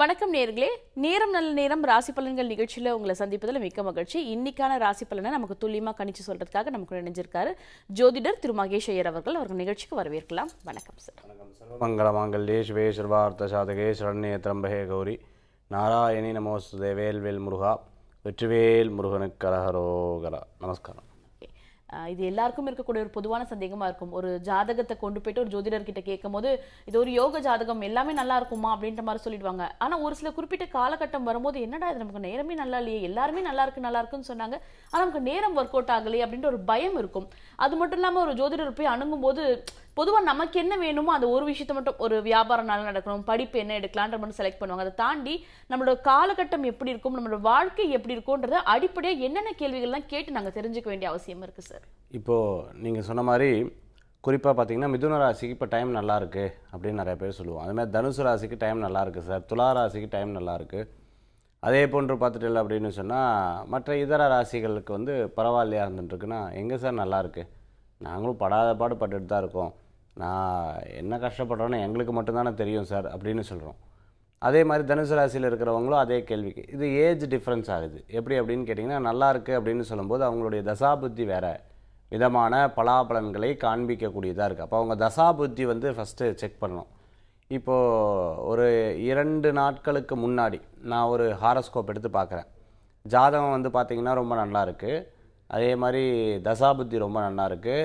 வணக்கம் நேர்களே நேரம் நல்ல நேரம் ராசி பலன்கள் நிகழ்ச்சியில் உங்களை சந்திப்பதில் மிக்க மகிழ்ச்சி இன்னைக்கான ராசி பலனை நமக்கு துல்லியமாக கணிச்சு சொல்றதுக்காக நமக்கு நினைஞ்சிருக்காரு ஜோதிடர் திரு மகேஷ் ஐயர் அவர்கள் அவர்கள் நிகழ்ச்சிக்கு வரவேற்கலாம் வணக்கம் சார் மங்கள மாங்கல்யே சிவே சர்வார்த்த சாதகே சரண்யே திரம்பகே கௌரி நாராயணி நமோஸ்து வேல்வேல் முருகா வெற்றிவேல் முருகனுக்கு கரகரோகரா நமஸ்காரம் இது எல்லாருக்கும் இருக்கக்கூடிய ஒரு பொதுவான சந்தேகமாக இருக்கும் ஒரு ஜாதகத்தை கொண்டு போயிட்டு ஒரு ஜோதிடர்கிட்ட கேட்கும் போது இது ஒரு யோக ஜாதகம் எல்லாமே நல்லா இருக்குமா அப்படின்ற மாதிரி சொல்லிடுவாங்க ஆனால் ஒரு சில குறிப்பிட்ட காலகட்டம் வரும்போது என்னடா இது நமக்கு நேரமே நல்லா இல்லையே எல்லாருமே நல்லா இருக்கு நல்லா இருக்குன்னு சொன்னாங்க ஆனால் நமக்கு நேரம் ஒர்க் அவுட் ஆகலையே அப்படின்ற ஒரு பயம் இருக்கும் அது மட்டும் இல்லாமல் ஒரு ஜோதிடர் போய் அணுங்கும் போது பொதுவாக நமக்கு என்ன வேணுமோ அந்த ஒரு விஷயத்த மட்டும் ஒரு வியாபாரம்னால நடக்கணும் படிப்பு என்ன எடுக்கலான்ற மட்டும் செலக்ட் பண்ணுவாங்க அதை தாண்டி நம்மளோட காலகட்டம் எப்படி இருக்கும் நம்மளோட வாழ்க்கை எப்படி இருக்கும்ன்றத அடிப்படையாக என்னென்ன கேள்விகள்லாம் கேட்டு நாங்கள் தெரிஞ்சுக்க வேண்டிய அவசியம் இருக்குது சார் இப்போது நீங்கள் சொன்ன மாதிரி குறிப்பாக பார்த்தீங்கன்னா மிதுன ராசிக்கு இப்போ டைம் நல்லாயிருக்கு அப்படின்னு நிறைய பேர் சொல்லுவோம் அதுமாதிரி தனுசு ராசிக்கு டைம் நல்லாயிருக்கு சார் துலா ராசிக்கு டைம் நல்லாயிருக்கு அதே போன்று பார்த்துட்டல அப்படின்னு சொன்னால் மற்ற இதர ராசிகளுக்கு வந்து பரவாயில்லையா இருந்துட்டுருக்குன்னா எங்கே சார் நல்லாயிருக்கு நாங்களும் படாத பாடு பட்டுட்டு தான் இருக்கோம் நான் என்ன கஷ்டப்படுறோன்னு எங்களுக்கு மட்டும்தானே தெரியும் சார் அப்படின்னு சொல்கிறோம் அதே மாதிரி தனுசு ராசியில் இருக்கிறவங்களும் அதே கேள்விக்கு இது ஏஜ் டிஃப்ரென்ஸ் ஆகுது எப்படி அப்படின்னு கேட்டிங்கன்னா நல்லா இருக்குது அப்படின்னு சொல்லும்போது அவங்களுடைய தசா புத்தி வேறு விதமான பலாபலன்களை காண்பிக்கக்கூடியதாக இருக்குது அப்போ அவங்க தசாபுத்தி வந்து ஃபஸ்ட்டு செக் பண்ணணும் இப்போது ஒரு இரண்டு நாட்களுக்கு முன்னாடி நான் ஒரு ஹாரஸ்கோப் எடுத்து பார்க்குறேன் ஜாதகம் வந்து பார்த்திங்கன்னா ரொம்ப நல்லா இருக்குது அதே மாதிரி தசாபுத்தி ரொம்ப நல்லா இருக்குது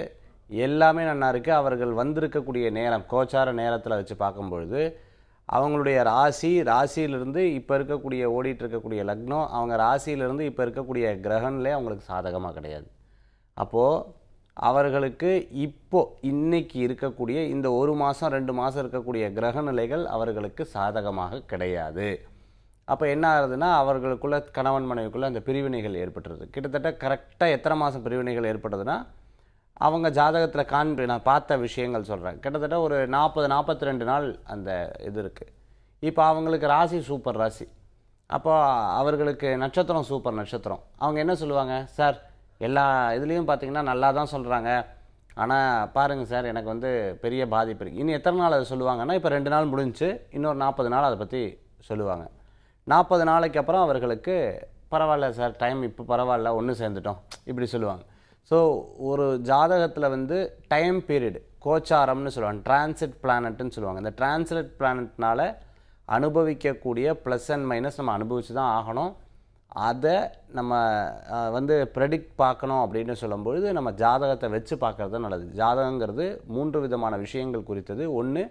எல்லாமே நல்லா இருக்குது அவர்கள் வந்திருக்கக்கூடிய நேரம் கோச்சார நேரத்தில் வச்சு பார்க்கும்பொழுது அவங்களுடைய ராசி ராசியிலிருந்து இப்போ இருக்கக்கூடிய ஓடிட்டு இருக்கக்கூடிய லக்னம் அவங்க ராசியிலிருந்து இப்போ இருக்கக்கூடிய கிரகன்லே அவங்களுக்கு சாதகமாக கிடையாது அப்போது அவர்களுக்கு இப்போ இன்னைக்கு இருக்கக்கூடிய இந்த ஒரு மாதம் ரெண்டு மாதம் இருக்கக்கூடிய கிரக நிலைகள் அவர்களுக்கு சாதகமாக கிடையாது அப்போ என்ன ஆகுதுன்னா அவர்களுக்குள்ள கணவன் மனைவிக்குள்ளே அந்த பிரிவினைகள் ஏற்பட்டுருது கிட்டத்தட்ட கரெக்டாக எத்தனை மாதம் பிரிவினைகள் ஏற்பட்டதுன்னா அவங்க ஜாதகத்தில் காண்பி நான் பார்த்த விஷயங்கள் சொல்கிறேன் கிட்டத்தட்ட ஒரு நாற்பது நாற்பத்தி ரெண்டு நாள் அந்த இது இருக்குது இப்போ அவங்களுக்கு ராசி சூப்பர் ராசி அப்போ அவர்களுக்கு நட்சத்திரம் சூப்பர் நட்சத்திரம் அவங்க என்ன சொல்லுவாங்க சார் எல்லா இதுலேயும் பார்த்திங்கன்னா நல்லா தான் சொல்கிறாங்க ஆனால் பாருங்கள் சார் எனக்கு வந்து பெரிய பாதிப்பு இருக்குது இன்னும் எத்தனை நாள் அதை சொல்லுவாங்கன்னா இப்போ ரெண்டு நாள் முடிஞ்சு இன்னொரு நாற்பது நாள் அதை பற்றி சொல்லுவாங்க நாற்பது நாளைக்கு அப்புறம் அவர்களுக்கு பரவாயில்ல சார் டைம் இப்போ பரவாயில்ல ஒன்று சேர்ந்துட்டோம் இப்படி சொல்லுவாங்க ஸோ ஒரு ஜாதகத்தில் வந்து டைம் பீரியட் கோச்சாரம்னு சொல்லுவாங்க டிரான்சிட் பிளானட்டுன்னு சொல்லுவாங்க இந்த டிரான்சிட் பிளானட்னால் அனுபவிக்கக்கூடிய ப்ளஸ் அண்ட் மைனஸ் நம்ம அனுபவித்து தான் ஆகணும் அதை நம்ம வந்து ப்ரெடிக்ட் பார்க்கணும் அப்படின்னு சொல்லும்பொழுது நம்ம ஜாதகத்தை வச்சு பார்க்குறது நல்லது ஜாதகங்கிறது மூன்று விதமான விஷயங்கள் குறித்தது ஒன்று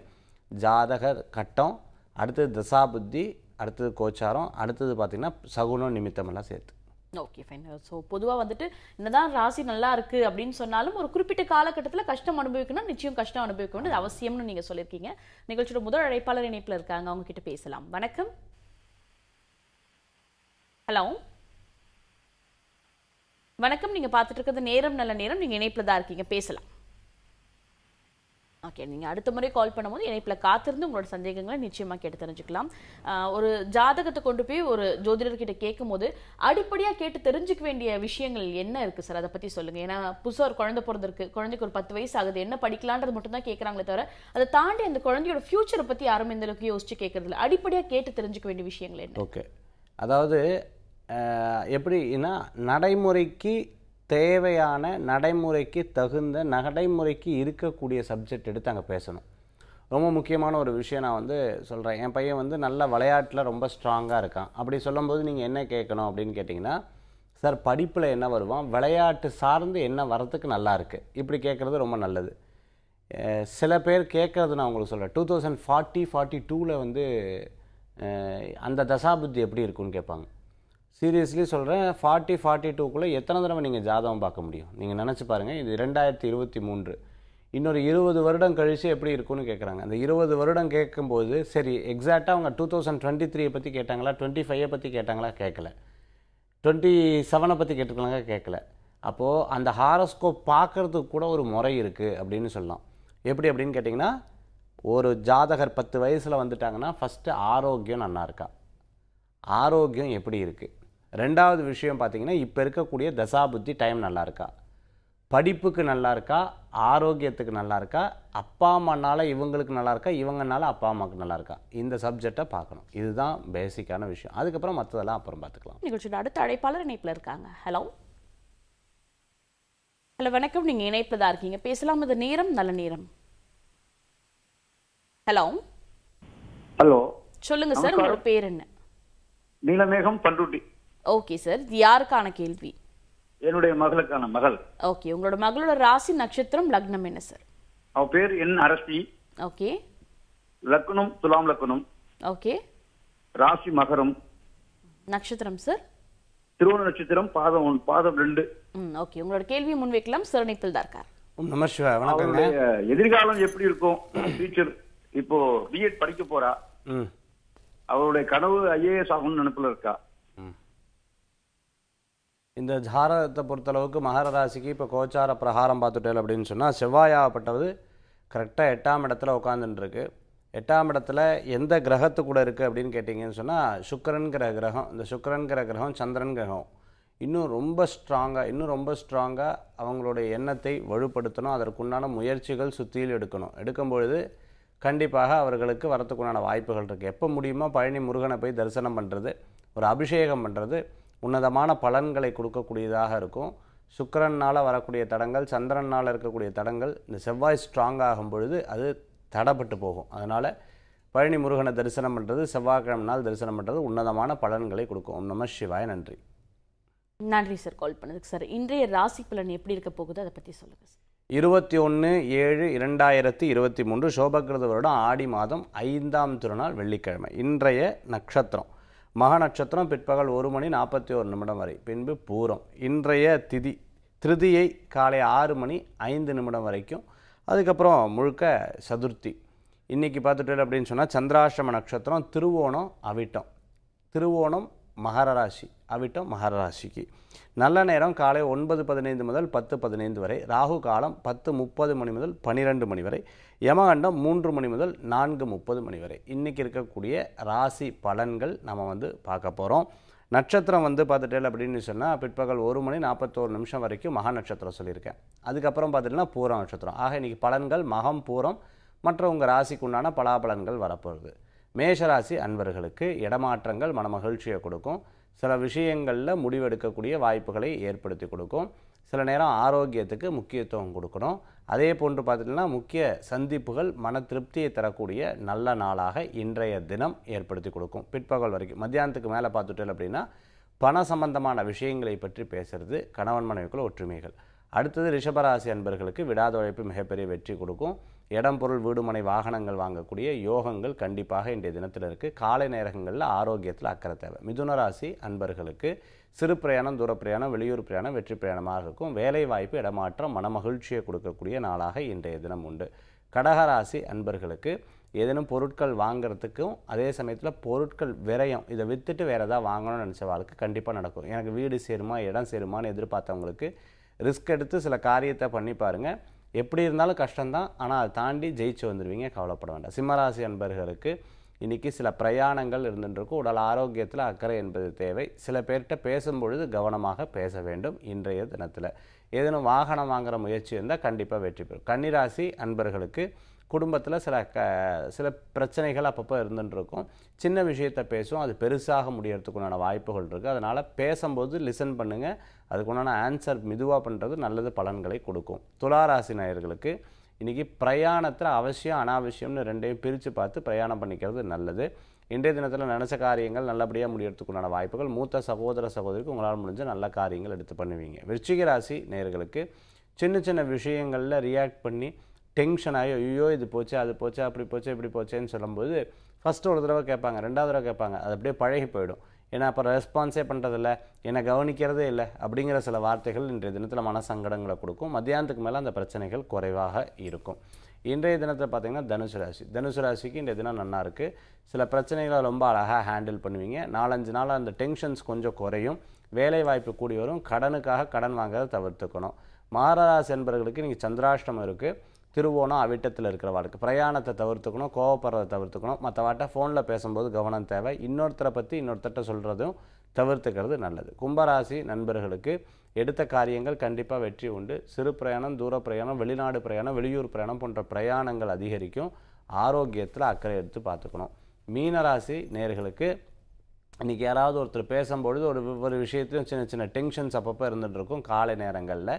ஜாதக கட்டம் அடுத்தது தசா புத்தி அடுத்தது கோச்சாரம் அடுத்தது பார்த்திங்கன்னா சகுனம் நிமித்தமெல்லாம் சேர்த்து ஓகே ஃபைன் ஸோ பொதுவாக வந்துட்டு என்னதான் ராசி நல்லா இருக்குது அப்படின்னு சொன்னாலும் ஒரு குறிப்பிட்ட காலகட்டத்தில் கஷ்டம் அனுபவிக்கணும் நிச்சயம் கஷ்டம் அனுபவிக்க வேண்டியது அவசியம்னு நீங்கள் சொல்லியிருக்கீங்க நிகழ்ச்சியோட முதல் அழைப்பாளர் இணைப்பில் இருக்காங்க அவங்க கிட்ட பேசலாம் வணக்கம் ஹலோ வணக்கம் நீங்க பாத்துட்டு இருக்கிறது நேரம் நல்ல நேரம் நீங்க இணைப்புல தான் இருக்கீங்க பேசலாம் ஓகே நீங்க அடுத்த முறை கால் பண்ணும்போது இணைப்புல காத்திருந்து உங்களோட சந்தேகங்களை நிச்சயமா கேட்டு தெரிஞ்சுக்கலாம் ஒரு ஜாதகத்தை கொண்டு போய் ஒரு ஜோதிடர்கிட்ட கேட்கும் போது அடிப்படையா கேட்டு தெரிஞ்சுக்க வேண்டிய விஷயங்கள் என்ன இருக்கு சார் அதை பத்தி சொல்லுங்க ஏன்னா புதுசா ஒரு குழந்தை பிறந்திருக்கு குழந்தைக்கு ஒரு பத்து வயசு ஆகுது என்ன படிக்கலான்றது தான் கேட்கறாங்களே தவிர அதை தாண்டி அந்த குழந்தையோட ஃபியூச்சரை பத்தி யாரும் இந்த அளவுக்கு யோசிச்சு கேட்கறதுல அடிப்படையா கேட்டு தெரிஞ்சுக்க வேண்டிய விஷயங்கள் என்ன ஓகே அதாவது எப்படின்னா நடைமுறைக்கு தேவையான நடைமுறைக்கு தகுந்த நடைமுறைக்கு இருக்கக்கூடிய சப்ஜெக்ட் எடுத்து அங்கே பேசணும் ரொம்ப முக்கியமான ஒரு விஷயம் நான் வந்து சொல்கிறேன் என் பையன் வந்து நல்ல விளையாட்டில் ரொம்ப ஸ்ட்ராங்காக இருக்கான் அப்படி சொல்லும்போது நீங்கள் என்ன கேட்கணும் அப்படின்னு கேட்டிங்கன்னா சார் படிப்பில் என்ன வருவான் விளையாட்டு சார்ந்து என்ன வரத்துக்கு நல்லா இருக்குது இப்படி கேட்குறது ரொம்ப நல்லது சில பேர் கேட்குறது நான் உங்களுக்கு சொல்கிறேன் டூ தௌசண்ட் ஃபார்ட்டி ஃபார்ட்டி டூவில் வந்து அந்த தசாபுத்தி எப்படி இருக்குன்னு கேட்பாங்க சீரியஸ்லி சொல்கிறேன் ஃபார்ட்டி ஃபார்ட்டி டூக்குள்ளே எத்தனை தடவை நீங்கள் ஜாதகம் பார்க்க முடியும் நீங்கள் நினச்சி பாருங்கள் இது ரெண்டாயிரத்தி இருபத்தி மூன்று இன்னொரு இருபது வருடம் கழித்து எப்படி இருக்கும்னு கேட்குறாங்க அந்த இருபது வருடம் கேட்கும்போது சரி எக்ஸாக்டாக அவங்க டூ தௌசண்ட் டுவெண்ட்டி த்ரீயை பற்றி கேட்டாங்களா டுவெண்ட்டி ஃபைவை பற்றி கேட்டாங்களா கேட்கல டுவெண்ட்டி செவனை பற்றி கேட்டுக்கலாங்க கேட்கல அப்போது அந்த ஹாரஸ்கோப் பார்க்குறதுக்கு கூட ஒரு முறை இருக்குது அப்படின்னு சொல்லலாம் எப்படி அப்படின்னு கேட்டிங்கன்னா ஒரு ஜாதகர் பத்து வயசில் வந்துட்டாங்கன்னா ஃபஸ்ட்டு ஆரோக்கியம் நல்லா இருக்கா ஆரோக்கியம் எப்படி இருக்குது ரெண்டாவது விஷயம் பார்த்திங்கன்னா இப்போ இருக்கக்கூடிய தசாபுத்தி டைம் நல்லா இருக்கா படிப்புக்கு நல்லா இருக்கா ஆரோக்கியத்துக்கு நல்லா இருக்கா அப்பா அம்மானால் இவங்களுக்கு நல்லா இருக்கா இவங்கனால அப்பா அம்மாவுக்கு நல்லா இருக்கா இந்த சப்ஜெக்டை பார்க்கணும் இதுதான் பேசிக்கான விஷயம் அதுக்கப்புறம் மற்றதெல்லாம் அப்புறம் பார்த்துக்கலாம் நிகழ்ச்சியோட அடுத்த அழைப்பாளர் இணைப்பில் இருக்காங்க ஹலோ ஹலோ வணக்கம் நீங்கள் இணைப்பில் தான் இருக்கீங்க பேசலாம் இது நேரம் நல்ல நேரம் ஹலோ ஹலோ சொல்லுங்க சார் உங்களோட பேர் என்ன நீலமேகம் பண்ருட்டி ஓகே சார் இது யாருக்கான கேள்வி என்னுடைய மகளுக்கான மகள் ஓகே உங்களோட மகளோட ராசி நட்சத்திரம் லக்னம் என்ன சார் அவ பேர் என் அரசி ஓகே லக்னம் துலாம் லக்னம் ஓகே ராசி மகரம் நட்சத்திரம் சார் திருவண நட்சத்திரம் பாதம் ஒன்று பாதம் ரெண்டு ஓகே உங்களோட கேள்வியை முன் வைக்கலாம் தான் இருக்கார் நமர் சிவா எதிர்காலம் எப்படி இருக்கும் ஃபியூச்சர் இப்போ பிஎட் படிக்க போறா ம் அவருடைய கனவு ஐஏஎஸ் ஆகணும்னு நினைப்புல இருக்கா இந்த ஜாரத்தை பொறுத்தளவுக்கு மகர ராசிக்கு இப்போ கோச்சார பிரகாரம் பார்த்துட்டேன் அப்படின்னு சொன்னால் செவ்வாயாகப்பட்டது கரெக்டாக எட்டாம் இடத்துல உட்காந்துட்டுருக்கு எட்டாம் இடத்துல எந்த கிரகத்து கூட இருக்குது அப்படின்னு கேட்டிங்கன்னு சொன்னால் சுக்கரன்கிற கிரகம் இந்த சுக்கரன்கிற கிரகம் சந்திரன் கிரகம் இன்னும் ரொம்ப ஸ்ட்ராங்காக இன்னும் ரொம்ப ஸ்ட்ராங்காக அவங்களுடைய எண்ணத்தை வலுப்படுத்தணும் அதற்குண்டான முயற்சிகள் சுற்றியில் எடுக்கணும் எடுக்கும்பொழுது கண்டிப்பாக அவர்களுக்கு வரத்துக்குண்டான வாய்ப்புகள் இருக்குது எப்போ முடியுமோ பழனி முருகனை போய் தரிசனம் பண்ணுறது ஒரு அபிஷேகம் பண்ணுறது உன்னதமான பலன்களை கொடுக்கக்கூடியதாக இருக்கும் சுக்கரனால் வரக்கூடிய தடங்கள் சந்திரனால் இருக்கக்கூடிய தடங்கள் இந்த செவ்வாய் ஸ்ட்ராங் ஆகும் பொழுது அது தடப்பட்டு போகும் அதனால் பழனி முருகனை தரிசனம் பண்ணுறது செவ்வாய்க்கிழமை நாள் தரிசனம் பண்ணுறது உன்னதமான பலன்களை கொடுக்கும் நம சிவாய் நன்றி நன்றி சார் கால் பண்ணதுக்கு சார் இன்றைய ராசி பலன் எப்படி இருக்க போகுது அதை பற்றி சொல்லுங்கள் சார் இருபத்தி ஒன்று ஏழு இரண்டாயிரத்தி இருபத்தி மூன்று சோபகிருத வருடம் ஆடி மாதம் ஐந்தாம் திருநாள் வெள்ளிக்கிழமை இன்றைய நட்சத்திரம் மகா நட்சத்திரம் பிற்பகல் ஒரு மணி நாற்பத்தி ஒரு நிமிடம் வரை பின்பு பூரம் இன்றைய திதி திருதியை காலை ஆறு மணி ஐந்து நிமிடம் வரைக்கும் அதுக்கப்புறம் முழுக்க சதுர்த்தி இன்றைக்கி பார்த்துட்டு அப்படின்னு சொன்னால் சந்திராஷ்டம நட்சத்திரம் திருவோணம் அவிட்டம் திருவோணம் மகரராசி அவிட்டம் மகரராசிக்கு நல்ல நேரம் காலை ஒன்பது பதினைந்து முதல் பத்து பதினைந்து வரை ராகு காலம் பத்து முப்பது மணி முதல் பன்னிரெண்டு மணி வரை யமகண்டம் மூன்று மணி முதல் நான்கு முப்பது மணி வரை இன்றைக்கி இருக்கக்கூடிய ராசி பலன்கள் நம்ம வந்து பார்க்க போகிறோம் நட்சத்திரம் வந்து பார்த்துட்டேன் அப்படின்னு சொன்னால் பிற்பகல் ஒரு மணி நாற்பத்தோரு நிமிஷம் வரைக்கும் மகா நட்சத்திரம் சொல்லியிருக்கேன் அதுக்கப்புறம் பார்த்துட்டுனா பூரம் நட்சத்திரம் ஆக இன்றைக்கி பலன்கள் மகம் பூரம் மற்ற உங்கள் ராசிக்கு உண்டான பலாபலன்கள் வரப்போகுது மேஷராசி அன்பர்களுக்கு இடமாற்றங்கள் மனமகிழ்ச்சியை கொடுக்கும் சில விஷயங்களில் முடிவெடுக்கக்கூடிய வாய்ப்புகளை ஏற்படுத்தி கொடுக்கும் சில நேரம் ஆரோக்கியத்துக்கு முக்கியத்துவம் கொடுக்கணும் அதே போன்று பார்த்திங்கன்னா முக்கிய சந்திப்புகள் மன திருப்தியை தரக்கூடிய நல்ல நாளாக இன்றைய தினம் ஏற்படுத்தி கொடுக்கும் பிற்பகல் வரைக்கும் மத்தியானத்துக்கு மேலே பார்த்துட்டோம் அப்படின்னா பண சம்பந்தமான விஷயங்களை பற்றி பேசுகிறது கணவன் மனைவிக்குள்ள ஒற்றுமைகள் அடுத்தது ரிஷபராசி அன்பர்களுக்கு விடாத உழைப்பு மிகப்பெரிய வெற்றி கொடுக்கும் இடம் பொருள் வீடுமனை வாகனங்கள் வாங்கக்கூடிய யோகங்கள் கண்டிப்பாக இன்றைய தினத்தில் இருக்குது காலை நேரங்களில் ஆரோக்கியத்தில் அக்கறை தேவை மிதுன ராசி அன்பர்களுக்கு சிறு பிரயாணம் தூர பிரயாணம் வெளியூர் பிரயாணம் வெற்றி பிரயாணமாக இருக்கும் வேலை வாய்ப்பு இடமாற்றம் மனமகிழ்ச்சியை கொடுக்கக்கூடிய நாளாக இன்றைய தினம் உண்டு கடகராசி அன்பர்களுக்கு ஏதேனும் பொருட்கள் வாங்குறதுக்கும் அதே சமயத்தில் பொருட்கள் விரயம் இதை விற்றுட்டு வேறு எதாவது வாங்கணும்னு நினச்ச வாழ்க்கை கண்டிப்பாக நடக்கும் எனக்கு வீடு சேருமா இடம் சேருமான்னு எதிர்பார்த்தவங்களுக்கு ரிஸ்க் எடுத்து சில காரியத்தை பண்ணி பாருங்கள் எப்படி இருந்தாலும் கஷ்டம்தான் ஆனால் அதை தாண்டி ஜெயிச்சு வந்துடுவீங்க கவலைப்பட வேண்டாம் சிம்மராசி அன்பர்களுக்கு இன்றைக்கி சில பிரயாணங்கள் இருந்துருக்கும் உடல் ஆரோக்கியத்தில் அக்கறை என்பது தேவை சில பேர்கிட்ட பேசும்பொழுது கவனமாக பேச வேண்டும் இன்றைய தினத்தில் ஏதேனும் வாகனம் வாங்குகிற முயற்சி இருந்தால் கண்டிப்பாக வெற்றி பெறும் கன்னிராசி அன்பர்களுக்கு குடும்பத்தில் சில க சில பிரச்சனைகள் அப்பப்போ இருந்துட்டுருக்கும் சின்ன விஷயத்தை பேசும் அது பெருசாக முடியறதுக்குண்டான வாய்ப்புகள் இருக்குது அதனால் பேசும்போது லிசன் பண்ணுங்கள் அதுக்குண்டான ஆன்சர் மெதுவாக பண்ணுறது நல்லது பலன்களை கொடுக்கும் துளாராசி நேயர்களுக்கு இன்றைக்கி பிரயாணத்தில் அவசியம் அனாவசியம்னு ரெண்டையும் பிரித்து பார்த்து பிரயாணம் பண்ணிக்கிறது நல்லது இன்றைய தினத்தில் நினச்ச காரியங்கள் நல்லபடியாக முடியறதுக்குண்டான வாய்ப்புகள் மூத்த சகோதர சகோதரிக்கு உங்களால் முடிஞ்ச நல்ல காரியங்கள் எடுத்து பண்ணுவீங்க விருச்சிக ராசி நேர்களுக்கு சின்ன சின்ன விஷயங்களில் ரியாக்ட் பண்ணி டென்ஷன் ஆகி ஐயோ இது போச்சு அது போச்சு அப்படி போச்சு இப்படி போச்சேன்னு சொல்லும்போது ஃபஸ்ட்டு ஒரு தடவை கேட்பாங்க ரெண்டாவது தடவை கேட்பாங்க அது அப்படியே பழகி போயிடும் ஏன்னா அப்புறம் ரெஸ்பான்ஸே பண்ணுறதில்ல என்னை கவனிக்கிறதே இல்லை அப்படிங்கிற சில வார்த்தைகள் இன்றைய தினத்தில் மனசங்கடங்களை கொடுக்கும் மத்தியானத்துக்கு மேலே அந்த பிரச்சனைகள் குறைவாக இருக்கும் இன்றைய தினத்தை பார்த்திங்கன்னா தனுசு ராசி தனுசு ராசிக்கு இன்றைய தினம் நல்லா இருக்குது சில பிரச்சனைகளை ரொம்ப அழகாக ஹேண்டில் பண்ணுவீங்க நாலஞ்சு நாள் அந்த டென்ஷன்ஸ் கொஞ்சம் குறையும் வேலை வாய்ப்பு கூடி வரும் கடனுக்காக கடன் வாங்கிறத தவிர்த்துக்கணும் மாரராசி என்பவர்களுக்கு இன்றைக்கி சந்திராஷ்டமம் இருக்குது திருவோணம் அவிட்டத்தில் இருக்கிறவாளுக்கு பிரயாணத்தை தவிர்த்துக்கணும் கோவப்படுறதை தவிர்த்துக்கணும் வாட்டை ஃபோனில் பேசும்போது கவனம் தேவை இன்னொருத்தரை பற்றி இன்னொருத்தட்ட சொல்கிறதும் தவிர்த்துக்கிறது நல்லது கும்பராசி நண்பர்களுக்கு எடுத்த காரியங்கள் கண்டிப்பாக வெற்றி உண்டு சிறு பிரயாணம் தூர பிரயாணம் வெளிநாடு பிரயாணம் வெளியூர் பிரயாணம் போன்ற பிரயாணங்கள் அதிகரிக்கும் ஆரோக்கியத்தில் அக்கறை எடுத்து பார்த்துக்கணும் மீனராசி நேர்களுக்கு இன்றைக்கி யாராவது ஒருத்தர் பேசும்பொழுது ஒரு ஒரு விஷயத்தையும் சின்ன சின்ன டென்ஷன்ஸ் அப்பப்போ இருந்துகிட்டு இருக்கும் காலை நேரங்களில்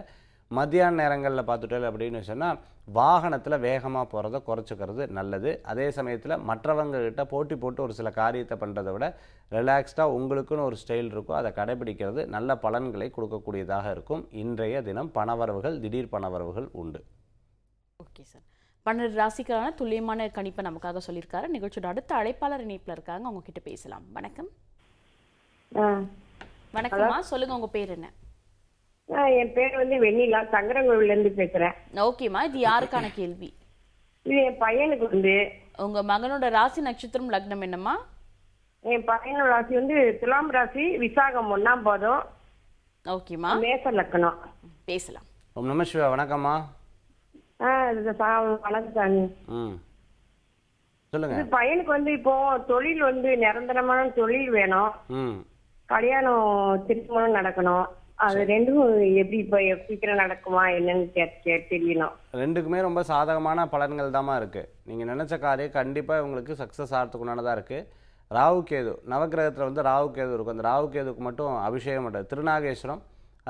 மதியான நேரங்களில் பார்த்துட்டோம் அப்படின்னு சொன்னால் வாகனத்தில் வேகமாக போகிறத குறைச்சிக்கிறது நல்லது அதே சமயத்தில் மற்றவங்கக்கிட்ட போட்டி போட்டு ஒரு சில காரியத்தை பண்ணுறதை விட ரிலாக்ஸ்டாக உங்களுக்குன்னு ஒரு ஸ்டைல் இருக்கும் அதை கடைபிடிக்கிறது நல்ல பலன்களை கொடுக்கக்கூடியதாக இருக்கும் இன்றைய தினம் பணவரவுகள் திடீர் பணவரவுகள் உண்டு ஓகே சார் பன்னெண்டு ராசிக்கான துல்லியமான கணிப்பை நமக்காக சொல்லியிருக்காரு நிகழ்ச்சியோட அடுத்த அழைப்பாளர் இணைப்பில் இருக்காங்க அவங்க கிட்ட பேசலாம் வணக்கம் வணக்கம்மா சொல்லுங்க உங்க பேர் என்ன என் பேர் வந்து வெண்ணிலா சங்கரங்கோவில்ல இருந்து பேசுறேன் ஓகேமா இது யாருக்கான கேள்வி இது என் பையனுக்கு வந்து உங்க மகனோட ராசி நட்சத்திரம் லக்னம் என்னம்மா என் பையனோட ராசி வந்து துலாம் ராசி விசாகம் ஒன்னாம் பாதம் ஓகேமா மேச லக்கணம் பேசலாம் ஓம் நம சிவா வணக்கம்மா ஆ வணக்கம் சாமி ம் சொல்லுங்க பையனுக்கு வந்து இப்போ தொழில் வந்து நிரந்தரமான தொழில் வேணும் கல்யாணம் திருமணம் நடக்கணும் அது ரெண்டும் எப்படி இப்போ சீக்கிரம் நடக்குமா என்னன்னு தெரியணும் ரெண்டுக்குமே ரொம்ப சாதகமான பலன்கள் தாமா இருக்கு நீங்க நினைச்ச காரியம் கண்டிப்பா உங்களுக்கு சக்சஸ் ஆகிறதுக்கு உண்டானதா இருக்கு ராகு கேது நவகிரகத்தில் வந்து ராகு கேது இருக்கும் அந்த ராகு கேதுக்கு மட்டும் அபிஷேகம் பண்ணுறது திருநாகேஸ்வரம்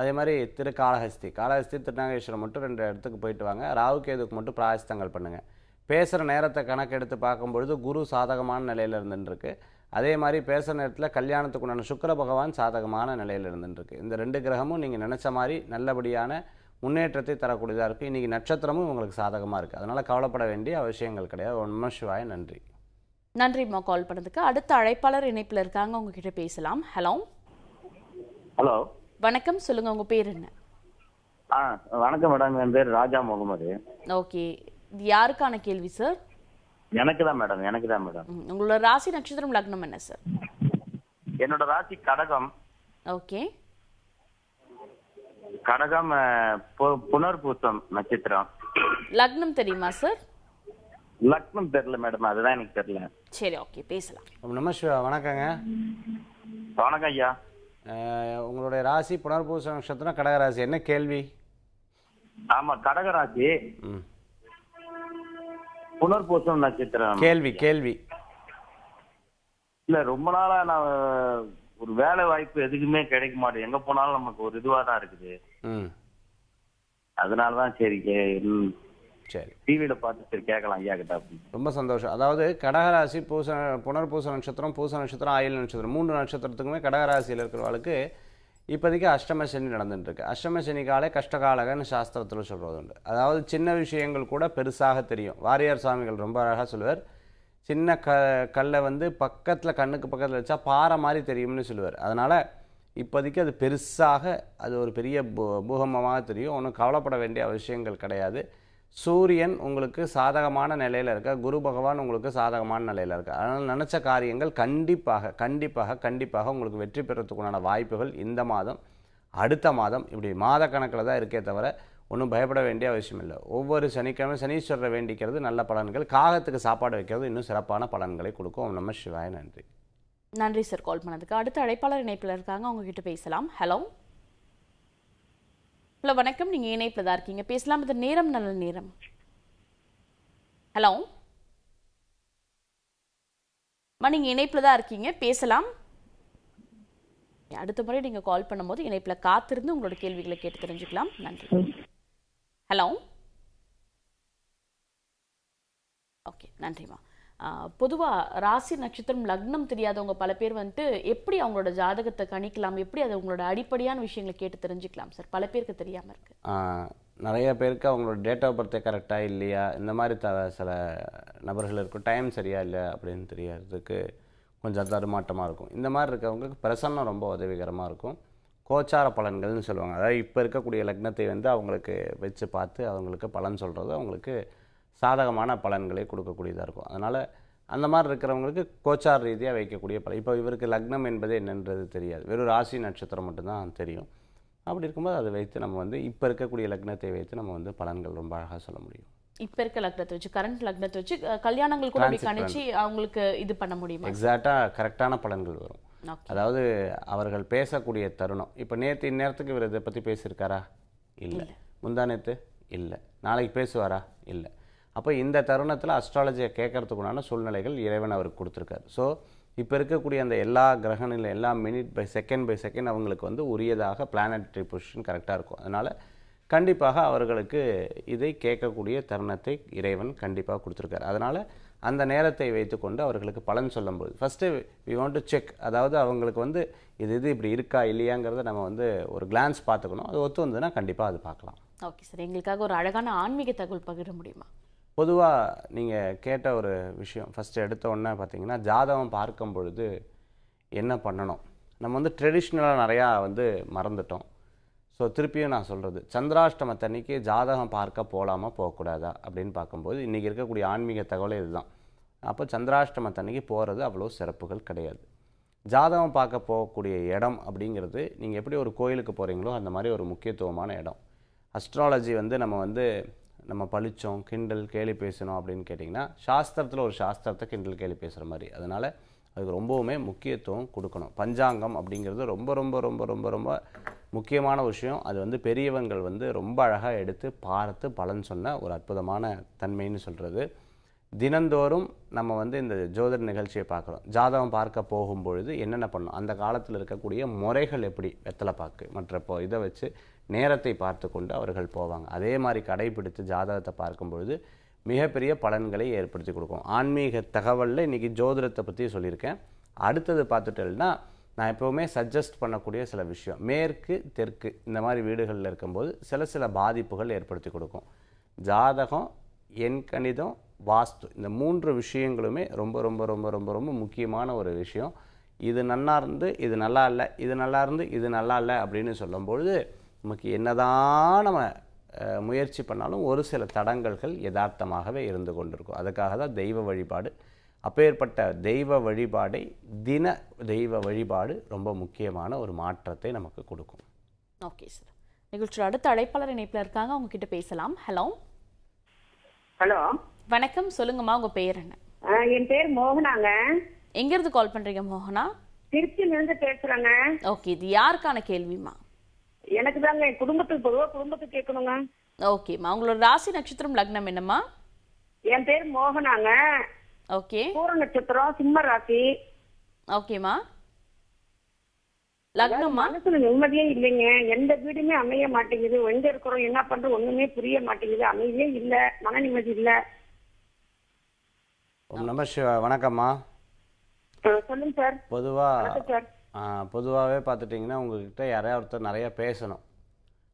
அதே மாதிரி திரு காளஹஸ்தி காளஹஸ்தி திருநாகேஸ்வரம் மட்டும் ரெண்டு இடத்துக்கு போயிட்டு வாங்க ராகு கேதுக்கு மட்டும் பிராயஸ்தங்கள் பண்ணுங்கள் பேசுகிற நேரத்தை கணக்கெடுத்து பார்க்கும்பொழுது குரு சாதகமான நிலையில் இருந்துருக்கு அதே மாதிரி பேசுகிற நேரத்தில் கல்யாணத்துக்கு உண்டான சுக்கர பகவான் சாதகமான நிலையில் இருந்துட்டுருக்கு இந்த ரெண்டு கிரகமும் நீங்கள் நினச்ச மாதிரி நல்லபடியான முன்னேற்றத்தை தரக்கூடியதாக இருக்குது இன்றைக்கி நட்சத்திரமும் உங்களுக்கு சாதகமாக இருக்குது அதனால் கவலைப்பட வேண்டிய அவசியங்கள் கிடையாது உண்மை சிவாய நன்றி நன்றிம்மா கால் பண்ணதுக்கு அடுத்த அழைப்பாளர் இணைப்பில் இருக்காங்க உங்ககிட்ட பேசலாம் ஹலோ ஹலோ வணக்கம் சொல்லுங்க உங்க பேர் என்ன ஆ வணக்கம் மேடம் என் பேர் ராஜா முகமது ஓகே யாருக்கான கேள்வி சார் எனக்கு தான் மேடம் எனக்கு தான் மேடம் உங்களோட ராசி நட்சத்திரம் லக்னம் என்ன சார் என்னோட ராசி கடகம் ஓகே கடகம் புனர்பூசம் நட்சத்திரம் லக்னம் தெரியுமா சார் லக்னம் தெரியல மேடம் அதுதான் எனக்கு தெரியல சரி ஓகே பேசலாம் நமஸ்வா வணக்கங்க வணக்கம் ஐயா உங்களுடைய ராசி புனர்பூச நட்சத்திரம் கடகராசி என்ன கேள்வி ஆமா கடகராசி புனர்பூசம் நட்சத்திரம் கேள்வி கேள்வி இல்ல ரொம்ப நாளா நான் ஒரு வேலை வாய்ப்பு எதுக்குமே கிடைக்க மாட்டேன் எங்க போனாலும் நமக்கு ஒரு இதுவா தான் இருக்குது அதனாலதான் சரி சரி ஐயா கிட்ட ரொம்ப சந்தோஷம் அதாவது கடகராசி பூச புனர்பூச நட்சத்திரம் பூச நட்சத்திரம் ஆயில் நட்சத்திரம் மூன்று நட்சத்திரத்துக்குமே கடகராசியில் இருக்கிறவளுக்கு இப்போதைக்கு அஷ்டம சனி நடந்துட்டுருக்கு அஷ்டம கஷ்ட கஷ்டகாலகன்னு சாஸ்திரத்தில் சொல்கிறது உண்டு அதாவது சின்ன விஷயங்கள் கூட பெருசாக தெரியும் வாரியார் சுவாமிகள் ரொம்ப அழகாக சொல்லுவார் சின்ன க கல்லை வந்து பக்கத்தில் கண்ணுக்கு பக்கத்தில் வச்சா பாறை மாதிரி தெரியும்னு சொல்லுவார் அதனால் இப்போதைக்கு அது பெருசாக அது ஒரு பெரிய பூ பூகம்பமாக தெரியும் ஒன்றும் கவலைப்பட வேண்டிய அவசியங்கள் கிடையாது சூரியன் உங்களுக்கு சாதகமான நிலையில் இருக்க குரு பகவான் உங்களுக்கு சாதகமான நிலையில் இருக்க அதனால் நினச்ச காரியங்கள் கண்டிப்பாக கண்டிப்பாக கண்டிப்பாக உங்களுக்கு வெற்றி பெறத்துக்குண்டான வாய்ப்புகள் இந்த மாதம் அடுத்த மாதம் இப்படி மாத கணக்கில் தான் இருக்கே தவிர ஒன்றும் பயப்பட வேண்டிய அவசியம் இல்லை ஒவ்வொரு சனிக்கிழமை சனீஸ்வரரை வேண்டிக்கிறது நல்ல பலன்கள் காகத்துக்கு சாப்பாடு வைக்கிறது இன்னும் சிறப்பான பலன்களை கொடுக்கும் நம்ம சிவாய நன்றி நன்றி சார் கால் பண்ணதுக்கு அடுத்த அழைப்பாளர் இணைப்பில் இருக்காங்க உங்ககிட்ட பேசலாம் ஹலோ ஹலோ வணக்கம் நீங்க இணைப்புல தான் இருக்கீங்க பேசலாம் இந்த நேரம் நல்ல நேரம் ஹலோ நீங்க இணைப்புல தான் இருக்கீங்க பேசலாம் அடுத்த முறை நீங்க கால் பண்ணும்போது இணைப்புல காத்திருந்து உங்களோட கேள்விகளை கேட்டு தெரிஞ்சுக்கலாம் நன்றி ஹலோ ஓகே நன்றிமா பொதுவாக ராசி நட்சத்திரம் லக்னம் தெரியாதவங்க பல பேர் வந்துட்டு எப்படி அவங்களோட ஜாதகத்தை கணிக்கலாம் எப்படி அது அவங்களோட அடிப்படையான விஷயங்களை கேட்டு தெரிஞ்சுக்கலாம் சார் பல பேருக்கு தெரியாமல் இருக்கு நிறைய பேருக்கு அவங்களோட டேட் ஆஃப் பர்த்தே கரெக்டாக இல்லையா இந்த மாதிரி த சில நபர்கள் இருக்கும் டைம் சரியா இல்லை அப்படின்னு தெரியாததுக்கு கொஞ்சம் தடுமாட்டமாக இருக்கும் இந்த மாதிரி இருக்கிறவங்களுக்கு பிரசன்னம் ரொம்ப உதவிகரமாக இருக்கும் கோச்சார பலன்கள்னு சொல்லுவாங்க அதாவது இப்போ இருக்கக்கூடிய லக்னத்தை வந்து அவங்களுக்கு வச்சு பார்த்து அவங்களுக்கு பலன் சொல்கிறது அவங்களுக்கு சாதகமான பலன்களை கொடுக்கக்கூடியதாக இருக்கும் அதனால் அந்த மாதிரி இருக்கிறவங்களுக்கு கோச்சார் ரீதியாக வைக்கக்கூடிய பலன் இப்போ இவருக்கு லக்னம் என்பதே என்னன்றது தெரியாது வெறும் ராசி நட்சத்திரம் மட்டும்தான் தெரியும் அப்படி இருக்கும்போது அதை வைத்து நம்ம வந்து இப்போ இருக்கக்கூடிய லக்னத்தை வைத்து நம்ம வந்து பலன்கள் ரொம்ப அழகாக சொல்ல முடியும் இப்போ இருக்க லக்னத்தை வச்சு கரண்ட் லக்னத்தை வச்சு கல்யாணங்கள் கூட கணிச்சு அவங்களுக்கு இது பண்ண முடியும் எக்ஸாக்டாக கரெக்டான பலன்கள் வரும் அதாவது அவர்கள் பேசக்கூடிய தருணம் இப்போ நேற்று இந்நேரத்துக்கு இவர் இதை பற்றி பேசியிருக்காரா இல்லை முந்தா நேற்று இல்லை நாளைக்கு பேசுவாரா இல்லை அப்போ இந்த தருணத்தில் அஸ்ட்ராலஜியை கேட்கறதுக்குண்டான சூழ்நிலைகள் இறைவன் அவருக்கு கொடுத்துருக்காரு ஸோ இப்போ இருக்கக்கூடிய அந்த எல்லா கிரகணில் எல்லா minute by second by second அவங்களுக்கு வந்து உரியதாக பிளானட்ரி பொசிஷன் கரெக்டாக இருக்கும் அதனால் கண்டிப்பாக அவர்களுக்கு இதை கேட்கக்கூடிய தருணத்தை இறைவன் கண்டிப்பாக கொடுத்துருக்காரு அதனால் அந்த நேரத்தை வைத்துக்கொண்டு அவர்களுக்கு பலன் சொல்லும்போது first we want to check அதாவது அவங்களுக்கு வந்து இது இது இப்படி இருக்கா இல்லையாங்கிறத நம்ம வந்து ஒரு கிளான்ஸ் பார்த்துக்கணும் அது ஒத்து வந்ததுன்னா கண்டிப்பாக அது பார்க்கலாம் ஓகே சார் எங்களுக்காக ஒரு அழகான ஆன்மீக தகவல் பகிர முடியுமா பொதுவாக நீங்கள் கேட்ட ஒரு விஷயம் ஃபஸ்ட்டு எடுத்த உடனே பார்த்தீங்கன்னா ஜாதகம் பார்க்கும் பொழுது என்ன பண்ணணும் நம்ம வந்து ட்ரெடிஷ்னலாக நிறையா வந்து மறந்துட்டோம் ஸோ திருப்பியும் நான் சொல்கிறது சந்திராஷ்டமத்தன்னைக்கு ஜாதகம் பார்க்க போகலாமா போகக்கூடாதா அப்படின்னு பார்க்கும்போது இன்றைக்கி இருக்கக்கூடிய ஆன்மீக தகவலே இதுதான் அப்போ சந்திராஷ்டமத்தன்னைக்கு போகிறது அவ்வளோ சிறப்புகள் கிடையாது ஜாதகம் பார்க்க போகக்கூடிய இடம் அப்படிங்கிறது நீங்கள் எப்படி ஒரு கோயிலுக்கு போகிறீங்களோ அந்த மாதிரி ஒரு முக்கியத்துவமான இடம் அஸ்ட்ராலஜி வந்து நம்ம வந்து நம்ம பளிச்சோம் கிண்டல் கேலி பேசணும் அப்படின்னு கேட்டிங்கன்னா சாஸ்திரத்தில் ஒரு சாஸ்திரத்தை கிண்டல் கேலி பேசுகிற மாதிரி அதனால் அதுக்கு ரொம்பவுமே முக்கியத்துவம் கொடுக்கணும் பஞ்சாங்கம் அப்படிங்கிறது ரொம்ப ரொம்ப ரொம்ப ரொம்ப ரொம்ப முக்கியமான விஷயம் அது வந்து பெரியவங்கள் வந்து ரொம்ப அழகாக எடுத்து பார்த்து பலன் சொன்ன ஒரு அற்புதமான தன்மைன்னு சொல்கிறது தினந்தோறும் நம்ம வந்து இந்த ஜோதிட நிகழ்ச்சியை பார்க்குறோம் ஜாதகம் பார்க்க போகும்பொழுது என்னென்ன பண்ணணும் அந்த காலத்தில் இருக்கக்கூடிய முறைகள் எப்படி வெத்தலை பாக்கு மற்ற இப்போ இதை வச்சு நேரத்தை பார்த்து கொண்டு அவர்கள் போவாங்க அதே மாதிரி கடைபிடித்து ஜாதகத்தை பார்க்கும் பொழுது மிகப்பெரிய பலன்களை ஏற்படுத்தி கொடுக்கும் ஆன்மீக தகவலில் இன்றைக்கி ஜோதிடத்தை பற்றி சொல்லியிருக்கேன் அடுத்தது பார்த்துட்டேன்னா நான் எப்போவுமே சஜஸ்ட் பண்ணக்கூடிய சில விஷயம் மேற்கு தெற்கு இந்த மாதிரி வீடுகளில் இருக்கும்போது சில சில பாதிப்புகள் ஏற்படுத்தி கொடுக்கும் ஜாதகம் என் கணிதம் வாஸ்து இந்த மூன்று விஷயங்களுமே ரொம்ப ரொம்ப ரொம்ப ரொம்ப ரொம்ப முக்கியமான ஒரு விஷயம் இது நல்லா இருந்து இது நல்லா இல்லை இது நல்லா இருந்து இது நல்லா இல்லை அப்படின்னு சொல்லும்பொழுது நமக்கு என்னதான் நம்ம முயற்சி பண்ணாலும் ஒரு சில தடங்கல்கள் யதார்த்தமாகவே இருந்து கொண்டிருக்கும் அதுக்காக தான் தெய்வ வழிபாடு அப்பேற்பட்ட தெய்வ வழிபாடை தின தெய்வ வழிபாடு ரொம்ப முக்கியமான ஒரு மாற்றத்தை நமக்கு கொடுக்கும் ஓகே சார் நிகழ்ச்சியோட அடுத்த அழைப்பாளர் இணைப்பில் இருக்காங்க உங்ககிட்ட பேசலாம் ஹலோ ஹலோ வணக்கம் சொல்லுங்கம்மா உங்க பேர் என்ன என் பேர் மோகனாங்க எங்க இருந்து கால் பண்றீங்க மோகனா திருச்சியில இருந்து பேசுறேங்க ஓகே இது யாருக்கான கேள்விமா எனக்கு தாங்க என் குடும்பத்துக்கு பொதுவா குடும்பத்துக்கு கேட்கணுங்க ஓகேம்மா உங்களோட ராசி நட்சத்திரம் லக்னம் என்னம்மா என் பேர் மோகனாங்க ஓகே பூர நட்சத்திரம் சிம்ம ராசி ஓகேம்மா லக்னம்மா மனசுல நிம்மதியே இல்லைங்க எந்த வீடுமே அமைய மாட்டேங்குது எங்க இருக்கிறோம் என்ன பண்றோம் ஒண்ணுமே புரிய மாட்டேங்குது அமைதியே இல்ல மன நிம்மதி இல்ல நம வணக்கம்மா சொல்லுங்க சார் பொதுவா வணக்கம் சார் பொதுவாகவே பார்த்துட்டிங்கன்னா உங்கள்கிட்ட யாரையா ஒருத்தர் நிறையா பேசணும்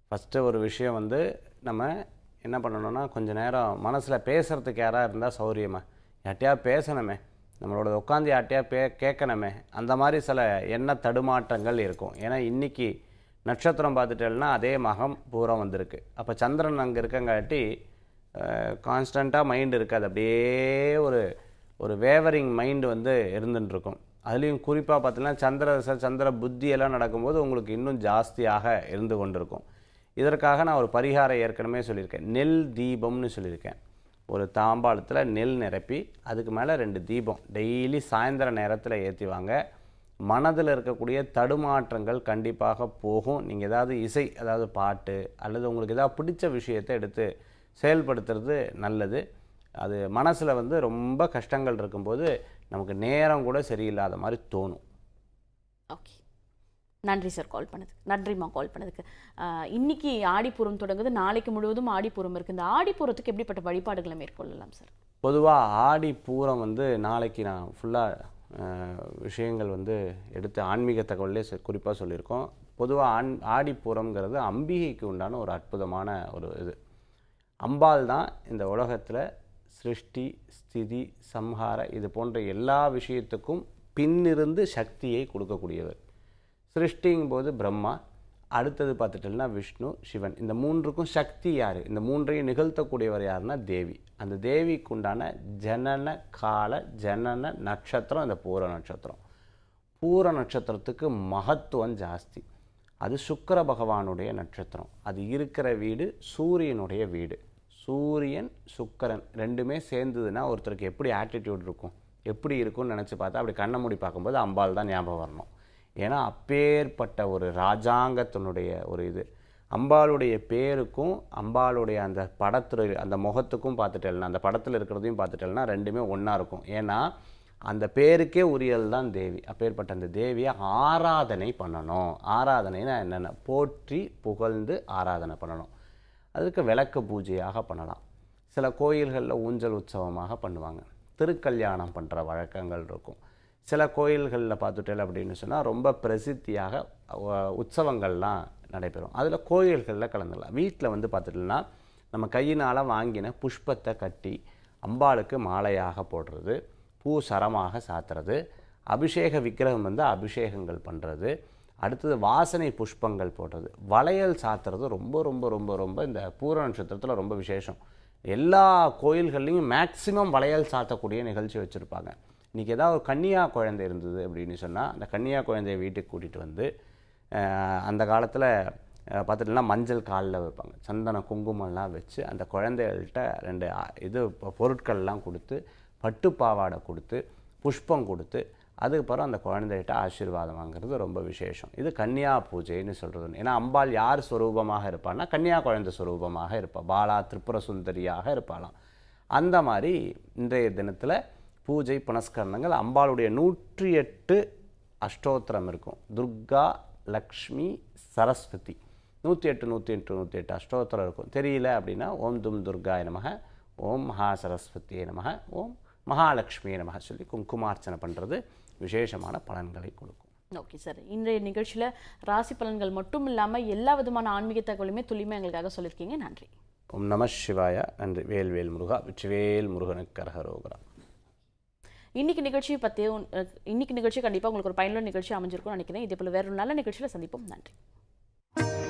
ஃபஸ்ட்டு ஒரு விஷயம் வந்து நம்ம என்ன பண்ணணும்னா கொஞ்சம் நேரம் மனசில் பேசுகிறதுக்கு யாராக இருந்தால் சௌரியமாக யார்ட்டையாக பேசணுமே நம்மளோட உட்காந்து யார்ட்டையாக பே கேட்கணுமே அந்த மாதிரி சில எண்ண தடுமாற்றங்கள் இருக்கும் ஏன்னா இன்றைக்கி நட்சத்திரம் பார்த்துட்டேன்னா அதே மகம் பூரம் வந்திருக்கு அப்போ சந்திரன் அங்கே இருக்கங்காட்டி கான்ஸ்டண்ட்டாக மைண்டு இருக்காது அப்படியே ஒரு ஒரு வேவரிங் மைண்டு வந்து இருந்துட்டுருக்கும் அதுலேயும் குறிப்பாக பார்த்தீங்கன்னா சந்திர தசை சந்திர புத்தியெல்லாம் நடக்கும்போது உங்களுக்கு இன்னும் ஜாஸ்தியாக இருந்து கொண்டிருக்கும் இதற்காக நான் ஒரு பரிகாரம் ஏற்கனவே சொல்லியிருக்கேன் நெல் தீபம்னு சொல்லியிருக்கேன் ஒரு தாம்பாளத்தில் நெல் நிரப்பி அதுக்கு மேலே ரெண்டு தீபம் டெய்லி சாயந்தர நேரத்தில் ஏற்றிவாங்க மனதில் இருக்கக்கூடிய தடுமாற்றங்கள் கண்டிப்பாக போகும் நீங்கள் ஏதாவது இசை அதாவது பாட்டு அல்லது உங்களுக்கு ஏதாவது பிடிச்ச விஷயத்தை எடுத்து செயல்படுத்துறது நல்லது அது மனசில் வந்து ரொம்ப கஷ்டங்கள் இருக்கும்போது நமக்கு நேரம் கூட சரியில்லாத மாதிரி தோணும் ஓகே நன்றி சார் கால் பண்ணது நன்றிம்மா கால் பண்ணதுக்கு இன்னைக்கு ஆடிப்பூரம் தொடங்குது நாளைக்கு முழுவதும் ஆடிப்பூரம் இருக்குது இந்த ஆடிப்பூரத்துக்கு எப்படிப்பட்ட வழிபாடுகளை மேற்கொள்ளலாம் சார் பொதுவாக ஆடிப்பூரம் வந்து நாளைக்கு நான் ஃபுல்லாக விஷயங்கள் வந்து எடுத்து ஆன்மீக தகவலே குறிப்பாக சொல்லியிருக்கோம் பொதுவாக ஆண் ஆடிப்பூரம்ங்கிறது அம்பிகைக்கு உண்டான ஒரு அற்புதமான ஒரு இது அம்பால் தான் இந்த உலகத்தில் சிருஷ்டி ஸ்திதி சம்ஹார இது போன்ற எல்லா விஷயத்துக்கும் பின்னிருந்து சக்தியை கொடுக்கக்கூடியவர் சிருஷ்டிங்கும் போது பிரம்மா அடுத்தது பார்த்துட்டோம்னா விஷ்ணு சிவன் இந்த மூன்றுக்கும் சக்தி யார் இந்த மூன்றையும் நிகழ்த்தக்கூடியவர் யாருன்னா தேவி அந்த தேவிக்கு உண்டான ஜனன கால ஜனன நட்சத்திரம் இந்த பூர நட்சத்திரம் பூர நட்சத்திரத்துக்கு மகத்துவம் ஜாஸ்தி அது சுக்கர பகவானுடைய நட்சத்திரம் அது இருக்கிற வீடு சூரியனுடைய வீடு சூரியன் சுக்கரன் ரெண்டுமே சேர்ந்ததுன்னா ஒருத்தருக்கு எப்படி ஆட்டிடியூட் இருக்கும் எப்படி இருக்கும்னு நினச்சி பார்த்தா அப்படி கண்ணை மூடி பார்க்கும்போது அம்பாள் தான் ஞாபகம் வரணும் ஏன்னா அப்பேற்பட்ட ஒரு ராஜாங்கத்தினுடைய ஒரு இது அம்பாளுடைய பேருக்கும் அம்பாளுடைய அந்த படத்துறை அந்த முகத்துக்கும் பார்த்துட்டேன்னா அந்த படத்தில் இருக்கிறதையும் பார்த்துட்டேன்னா ரெண்டுமே ஒன்றா இருக்கும் ஏன்னா அந்த பேருக்கே உரியல் தான் தேவி அப்பேற்பட்ட அந்த தேவியை ஆராதனை பண்ணணும் ஆராதனைனா என்னென்ன போற்றி புகழ்ந்து ஆராதனை பண்ணணும் அதுக்கு விளக்கு பூஜையாக பண்ணலாம் சில கோயில்களில் ஊஞ்சல் உற்சவமாக பண்ணுவாங்க திருக்கல்யாணம் பண்ணுற வழக்கங்கள் இருக்கும் சில கோயில்களில் பார்த்துட்டேன் அப்படின்னு சொன்னால் ரொம்ப பிரசித்தியாக உற்சவங்கள்லாம் நடைபெறும் அதில் கோயில்களில் கலந்துடலாம் வீட்டில் வந்து பார்த்துட்டோம்னா நம்ம கையினால் வாங்கின புஷ்பத்தை கட்டி அம்பாளுக்கு மாலையாக போடுறது பூ சரமாக சாத்துறது அபிஷேக விக்கிரகம் வந்து அபிஷேகங்கள் பண்ணுறது அடுத்தது வாசனை புஷ்பங்கள் போடுறது வளையல் சாத்துறது ரொம்ப ரொம்ப ரொம்ப ரொம்ப இந்த பூர நட்சத்திரத்தில் ரொம்ப விசேஷம் எல்லா கோயில்கள்லேயும் மேக்சிமம் வளையல் சாத்தக்கூடிய நிகழ்ச்சி வச்சுருப்பாங்க இன்றைக்கி ஏதாவது ஒரு கன்னியா குழந்தை இருந்தது அப்படின்னு சொன்னால் அந்த கன்னியா குழந்தைய வீட்டுக்கு கூட்டிகிட்டு வந்து அந்த காலத்தில் பார்த்துட்டுனா மஞ்சள் காலில் வைப்பாங்க சந்தன குங்குமம்லாம் வச்சு அந்த குழந்தைகள்கிட்ட ரெண்டு இது பொருட்கள்லாம் கொடுத்து பட்டு பாவாடை கொடுத்து புஷ்பம் கொடுத்து அதுக்கப்புறம் அந்த குழந்தைகிட்ட ஆசீர்வாதம் வாங்குறது ரொம்ப விசேஷம் இது கன்னியா பூஜைன்னு சொல்கிறது ஏன்னா அம்பாள் யார் ஸ்வரூபமாக இருப்பாள்னா கன்னியா குழந்தை ஸ்வரூபமாக இருப்பாள் பாலா திருப்புர சுந்தரியாக இருப்பாளாம் அந்த மாதிரி இன்றைய தினத்தில் பூஜை புனஸ்கரணங்கள் அம்பாளுடைய நூற்றி எட்டு அஷ்டோத்திரம் இருக்கும் துர்கா லக்ஷ்மி சரஸ்வதி நூற்றி எட்டு நூற்றி எட்டு நூற்றி எட்டு அஷ்டோத்திரம் இருக்கும் தெரியல அப்படின்னா ஓம் தும் துர்கா நமக ஓம் மகா சரஸ்வதியை நமக ஓம் மகாலட்சுமியை நமக சொல்லி குங்குமார்ச்சனை பண்ணுறது விசேஷமான பலன்களை கொடுக்கும் ஓகே சார் இன்றைய நிகழ்ச்சியில் ராசி பலன்கள் மட்டும் இல்லாமல் எல்லா விதமான ஆன்மீக தகவலுமே துளிமை எங்களுக்காக சொல்லியிருக்கீங்க நன்றி ஓம் நம சிவாயா நன்றி வேல்வேல் முருகா வெற்றிவேல் முருகனுக்கு கரகரோகரா இன்னைக்கு நிகழ்ச்சி பற்றி இன்னைக்கு நிகழ்ச்சி கண்டிப்பாக உங்களுக்கு ஒரு பயனுள்ள நிகழ்ச்சி அமைஞ்சிருக்கும்னு நினைக்கிறேன் இதே போல் வேறு நல்ல நிகழ்ச்சியில் சந்திப்போம் நன்றி